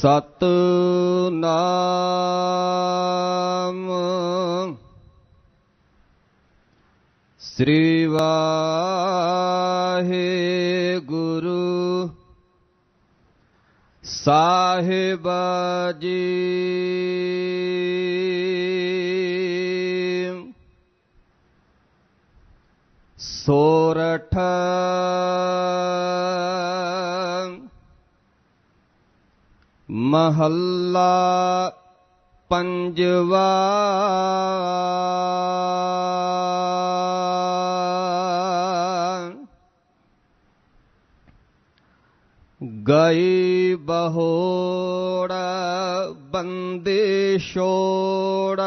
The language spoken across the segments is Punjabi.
ਸਤ ਨਾਮ ਸ੍ਰੀ ਵਾਹੇ ਗੁਰੂ ਸਾਹਿਬ ਜੀ ਸੋਰਠਾ ਮਹੱਲਾ ਪੰਜਵਾ ਗਏ ਬਹੋੜ ਬੰਦੇ ਛੋੜ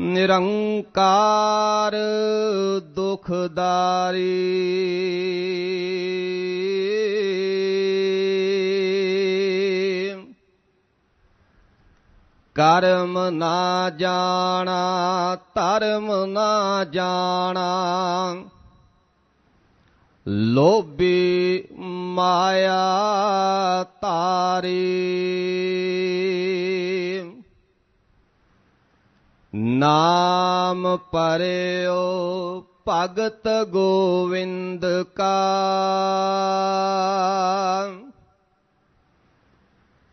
ਨਿਰੰਕਾਰ ਦੁਖਦਾਰੀ ਕਰਮ ਨਾ ਜਾਣਾ ਧਰਮ ਨਾ ਜਾਣਾ ਲੋਭੀ ਮਾਇਆ ਤਾਰੀ ਨਾਮ ਪਰਿਓ ਭਗਤ ਗੋਵਿੰਦ ਕਾ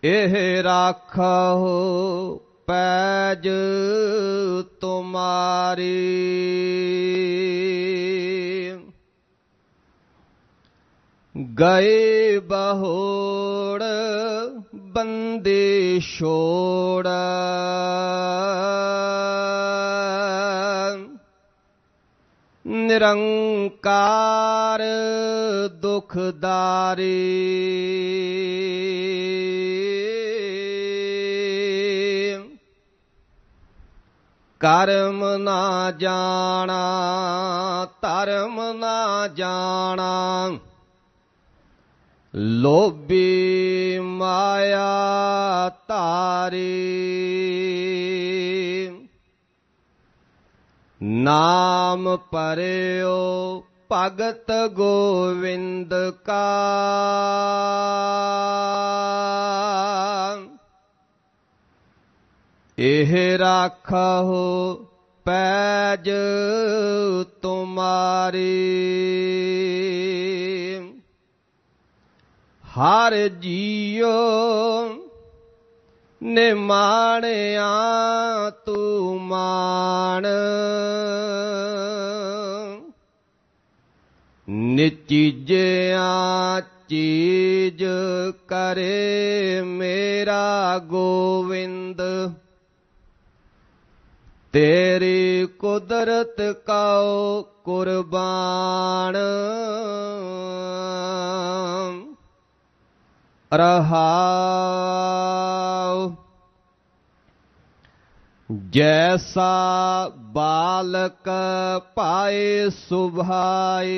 ਇਹ ਰਾਖੋ ਪੈਜ ਤੁਮਾਰੀ ਗਏ ਬਹੋੜ ਬੰਦੇ ਛੋੜ ਨਿਰੰਕਾਰ ਦੁਖਦਾਰੀ ਕਰਮ ਨਾ ਜਾਣਾ ਧਰਮ ਨਾ ਜਾਣਾ ਲੋਭੀ ਮਾਇਆ ਧਾਰੀ ਨਾਮ ਪਰਿਓ ਭਗਤ ਗੋਵਿੰਦ ਕਾ ਇਹ ਰਾਖਹੁ ਪੈਜ ਤੁਮਾਰੀ ਹਰ ਜੀਉ ਨਿਮਾਣਿਆ ਤੂ ਮਾਣ ਨਿਤਿਜਿਆ ਚੀਜ ਕਰੇ ਮੇਰਾ ਗੋਵਿੰਦ ਤੇਰੀ ਕੁਦਰਤ ਕਉ ਕੁਰਬਾਨ ਰਹਾਉ ਜੈਸਾ ਬਾਲਕ ਪਾਏ ਸੁਭਾਈ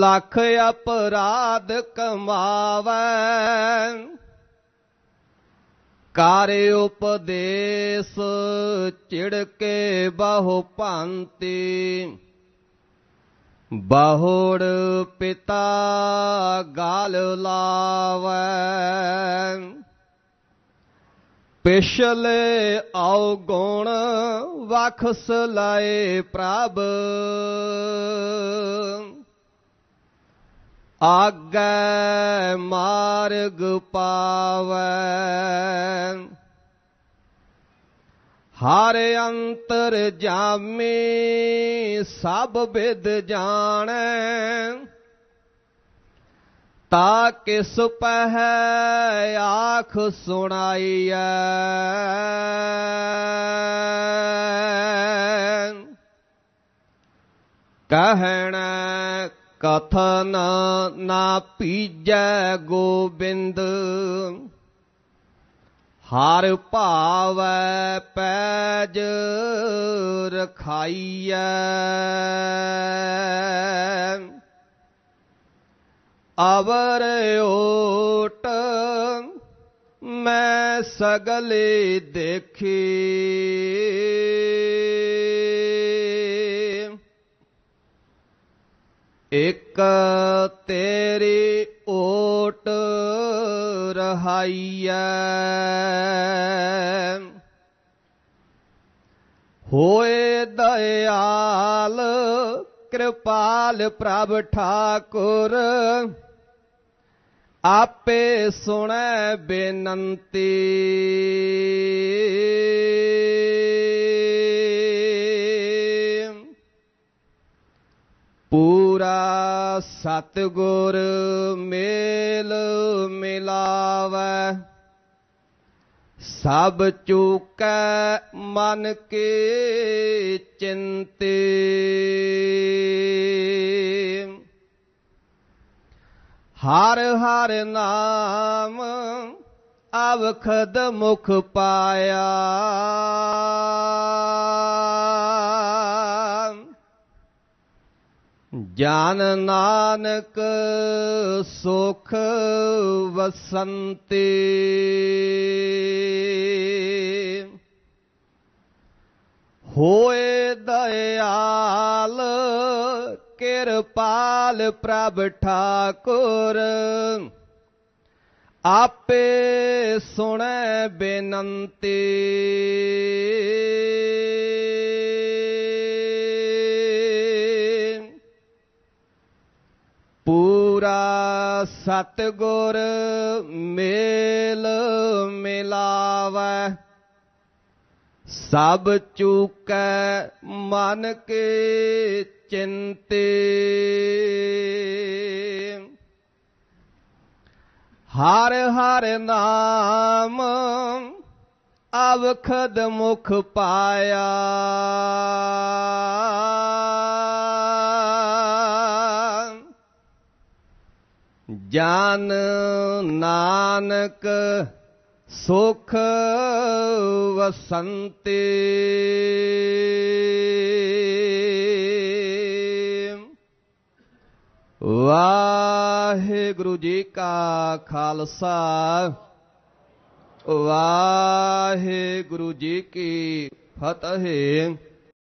ਲੱਖ ਅਪਰਾਧ ਕਮਾਵੇ ਕਾਰ ਉਪਦੇਸ ਚਿੜਕੇ ਬਹੁ ਭੰਤੀ ਬਹੁੜ ਪਿਤਾ ਗਾਲ ਲਾਵੇ ਪਿਛਲੇ ਆਉ ਗੁਣ ਵਖਸ ਲਾਏ ਪ੍ਰਭ ਆਗੈ ਮਾਰਗ ਪਾਵੈ ਹਰ ਅੰਤਰ ਜਾਮੇ ਸਭ ਵਿਦ ਜਾਣੈ ਤਾ ਕਿਸ ਪਹਿ ਆਖ ਸੁਣਾਈਐ ਕਹਿਣਾ ਕਥਨਾ ਨਾ ਪੀਜੈ ਗੋਬਿੰਦ ਹਰ ਭਾਵੈ ਪੈਜ ਰਖਾਈਐ ਅਵਰ ਓਟ ਮੈਂ ਸਗਲੇ ਦੇਖੀ ਇਕ ਤੇਰੀ ਓਟ ਰਹਾਈਐ ਹੋਏ ਦਇਆਲ ਕਿਰਪਾਲ ਪ੍ਰਭ ਠਾਕੁਰ ਆਪੇ ਸੁਣੈ ਬੇਨੰਤੀ ਪੂਰਾ ਸਤਗੁਰ ਮੇਲ ਮਿਲਾਵੇ ਸਭ ਚੁਕੈ ਮਨ ਕੇ ਚਿੰਤੇ ਹਰ ਹਰ ਨਾਮ ਅਵਖਦ ਮੁਖ ਪਾਇਆ ਜਾਨ ਨਾਨਕ ਸੁਖ ਵਸੰਤੇ ਹੋਏ ਦਇਆਲ ਕਿਰਪਾਲ ਪ੍ਰਭ ਠਾਕੁਰ ਆਪੇ ਸੁਣੈ ਬੇਨੰਤੀ ਪੂਰਾ ਸਤਗੁਰ ਮੇਲ ਮਿਲਾਵੈ ਸਭ ਚੂਕੈ ਮਨ ਕੇ ਚਿੰਤੇ ਹਰ ਹਰ ਨਾਮ ਅਵਖਦ ਮੁਖ ਪਾਇਆ ਜਾਨ ਨਾਨਕ ਸੁਖ ਵਸੰਤੇ ਵਾਹਿਗੁਰੂ ਜੀ ਕਾ ਖਾਲਸਾ ਵਾਹਿਗੁਰੂ ਜੀ ਕੀ ਫਤਿਹ